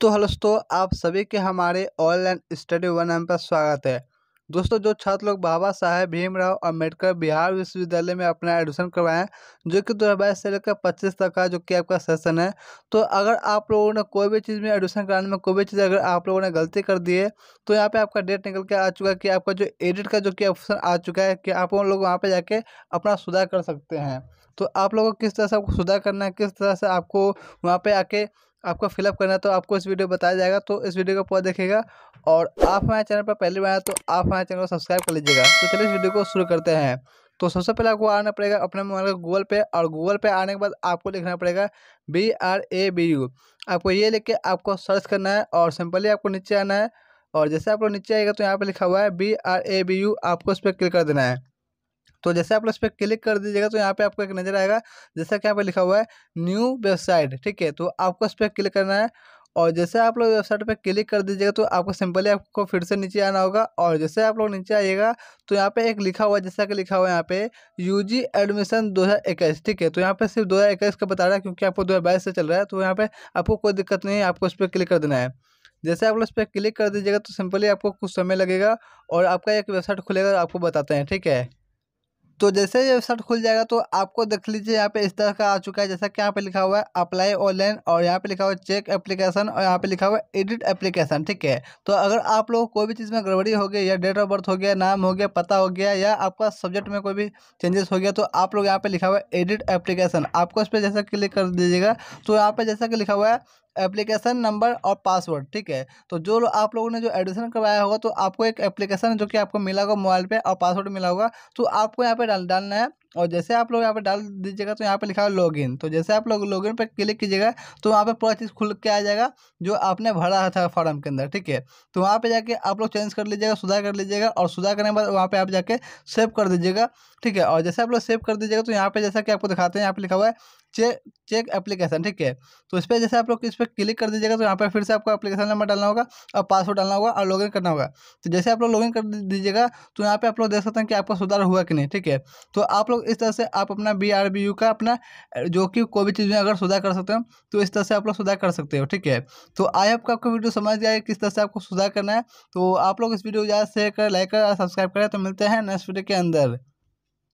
तो हेलो दोस्तों आप सभी के हमारे ऑनलाइन स्टडी वन एम पर स्वागत है दोस्तों जो छात्र लोग बाबा साहेब भीमराव अम्बेडकर बिहार विश्वविद्यालय में अपना एडमिशन करवाएं जो कि दो हज़ार बाईस से लेकर पच्चीस तक का जो कि आपका सेशन है तो अगर आप लोगों ने कोई भी चीज़ में एडमिशन कराने में कोई भी चीज़ अगर आप लोगों ने गलती कर दी है तो यहाँ पे आपका डेट निकल के आ चुका है कि आपका जो एडिट का जो कि ऑप्शन आ चुका है कि आप लोग वहाँ पर जाके अपना सुधार कर सकते हैं तो आप लोगों को किस तरह से आपको सुधार करना है किस तरह से आपको वहाँ पर आके आपका फिलअप करना है तो आपको इस वीडियो बताया जाएगा तो इस वीडियो को पूरा देखेगा और आप हमारे चैनल पर पहले बनाए तो आप हमारे चैनल को सब्सक्राइब कर लीजिएगा तो चलिए इस वीडियो को शुरू करते हैं तो सबसे पहले आपको आना पड़ेगा अपने मोबाइल का गूगल पे और गूगल पे आने के बाद आपको लिखना पड़ेगा B R A B U आपको ये लिख के आपको सर्च करना है और सिंपली आपको नीचे आना है और जैसे आपको नीचे आएगा तो यहाँ पर लिखा हुआ है B R A B U आपको इस पर क्लिक कर देना है तो जैसे आप लोग इस पर क्लिक कर दीजिएगा तो यहाँ पे आपको एक नज़र आएगा जैसा कि यहाँ पे लिखा हुआ है न्यू वेबसाइट ठीक है तो आपको इस पर क्लिक करना है और जैसे आप लोग वेबसाइट पे क्लिक कर दीजिएगा तो आपको सिंपली आपको फिर से नीचे आना होगा और जैसे आप लोग नीचे आइएगा तो यहाँ पे एक लिखा हुआ है जैसा कि लिखा हुआ है यहाँ पे यूजी एडमिशन 2021 ठीक है तो यहाँ पे सिर्फ 2021 का बता रहा है क्योंकि आपको 2022 से चल रहा है तो यहाँ पे आपको कोई दिक्कत नहीं है आपको उस पर क्लिक कर देना है जैसे आप लोग इस पर क्लिक कर दीजिएगा तो सिंपली आपको कुछ समय लगेगा और आपका एक वेबसाइट खुलेगा आपको बताते हैं ठीक है तो जैसे ये वेबसाइट खुल जाएगा तो आपको देख लीजिए यहाँ पे इस तरह का आ चुका है जैसा कि यहाँ पे लिखा हुआ है अप्लाई ऑनलाइन और यहाँ पे लिखा हुआ है चेक एप्लीकेशन और यहाँ पे लिखा हुआ है एडिट एप्लीकेशन ठीक है तो अगर आप लोग कोई भी चीज़ में गड़बड़ी हो गई या डेट ऑफ बर्थ हो गया नाम हो गया पता हो गया या आपका सब्जेक्ट में कोई भी चेंजेस हो गया तो आप लोग यहाँ पर लिखा हुआ है एडिट एप्लीकेशन आपको इस पर जैसा क्लिक कर दीजिएगा तो यहाँ पर जैसा कि लिखा हुआ है एप्लीकेशन नंबर और पासवर्ड ठीक है तो जो लो आप लोगों ने जो एडमिशन करवाया होगा तो आपको एक एप्लीकेशन जो कि आपको मिला होगा मोबाइल पर और पासवर्ड मिला होगा तो आपको यहाँ डाल डालना है और जैसे आप लोग यहाँ पर डाल दीजिएगा तो यहाँ पे लिखा है लॉगिन तो जैसे आप लोग लॉगिन पर क्लिक कीजिएगा तो वहाँ पे पूरा चीज़ खुल के आ जाएगा जो आपने भरा था फॉर्म के अंदर ठीक है तो वहाँ पे जाके आप लोग चेंज कर लीजिएगा सुधार कर लीजिएगा और सुधार करने के बाद वहाँ पर आप जाके सेव कर दीजिएगा ठीक है और जैसे आप लोग सेव कर दीजिएगा तो यहाँ पर जैसा कि आपको दिखाते हैं यहाँ पर लिखा हुआ है चेक चेक एप्लीकेशन ठीक है तो इस पर जैसे आप लोग इस पर क्लिक कर दीजिएगा तो यहाँ पर फिर से आपको एप्लीकेशन नंबर डालना होगा और पासवर्ड डालना होगा और लॉगिन करना होगा तो जैसे आप लोग लॉगिन कर दीजिएगा तो यहाँ पे आप लोग देख सकते हैं कि आपका सुधार हुआ कि नहीं ठीक है तो आप लोग लोग तो इस तरह से आप अपना बी आर बी यू का अपना जो कि कोई भी चीज़ में अगर सुधार कर सकते हो तो इस तरह से आप लोग सुधार कर सकते हो ठीक है तो आई होप आपको वीडियो समझ गया है किस तरह से आपको सुधार करना है तो आप लोग इस वीडियो को ज़्यादा शेयर करें लाइक करें सब्सक्राइब करें तो मिलते हैं नेक्स्ट वीडियो के अंदर